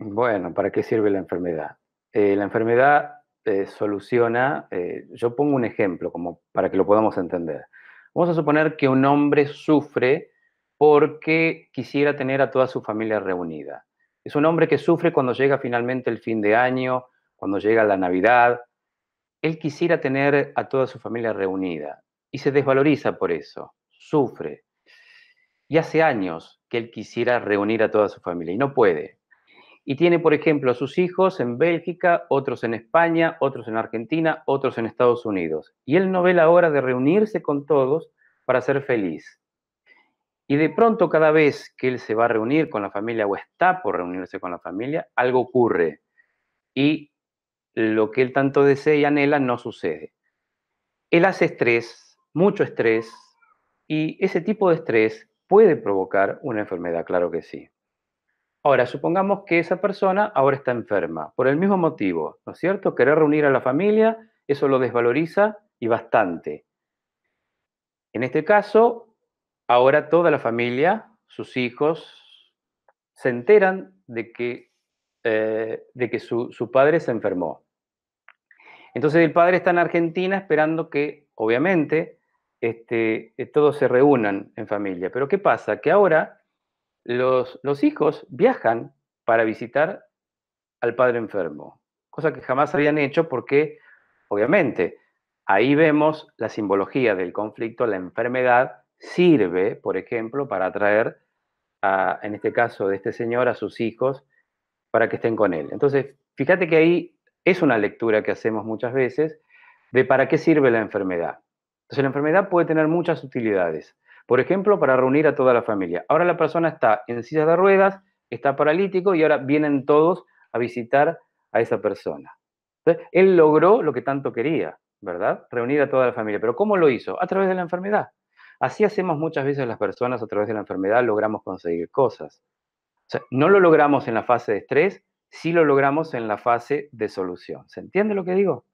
Bueno, ¿para qué sirve la enfermedad? Eh, la enfermedad eh, soluciona, eh, yo pongo un ejemplo como para que lo podamos entender. Vamos a suponer que un hombre sufre porque quisiera tener a toda su familia reunida. Es un hombre que sufre cuando llega finalmente el fin de año, cuando llega la Navidad. Él quisiera tener a toda su familia reunida y se desvaloriza por eso, sufre. Y hace años que él quisiera reunir a toda su familia y no puede y tiene, por ejemplo, a sus hijos en Bélgica, otros en España, otros en Argentina, otros en Estados Unidos. Y él no ve la hora de reunirse con todos para ser feliz. Y de pronto cada vez que él se va a reunir con la familia o está por reunirse con la familia, algo ocurre. Y lo que él tanto desea y anhela no sucede. Él hace estrés, mucho estrés, y ese tipo de estrés puede provocar una enfermedad, claro que sí. Ahora, supongamos que esa persona ahora está enferma, por el mismo motivo, ¿no es cierto? Querer reunir a la familia, eso lo desvaloriza y bastante. En este caso, ahora toda la familia, sus hijos, se enteran de que, eh, de que su, padre se enfermó. Entonces el padre está en Argentina esperando que, obviamente, este, eh, todos se reúnan en familia. Pero ¿qué pasa? Que ahora los, hijos viajan para visitar al padre enfermo, cosa que jamás habían hecho porque, obviamente, ahí vemos la simbología del conflicto, la enfermedad sirve, por ejemplo, para atraer, en este caso de este señor, a sus hijos para que estén con él. Entonces, fíjate que ahí es una lectura que hacemos muchas veces de para qué sirve la enfermedad. Entonces, la enfermedad puede tener muchas utilidades. Por ejemplo, para reunir a toda la familia. Ahora la persona está en silla de ruedas, está paralítico y ahora vienen todos a visitar a esa persona. Entonces, él logró lo que tanto quería, ¿verdad? Reunir a toda la familia. Pero ¿cómo lo hizo? A través de la enfermedad. Así hacemos muchas veces las personas a través de la enfermedad, logramos conseguir cosas. O sea, no lo logramos en la fase de estrés, sí lo logramos en la fase de solución. ¿Se entiende lo que digo?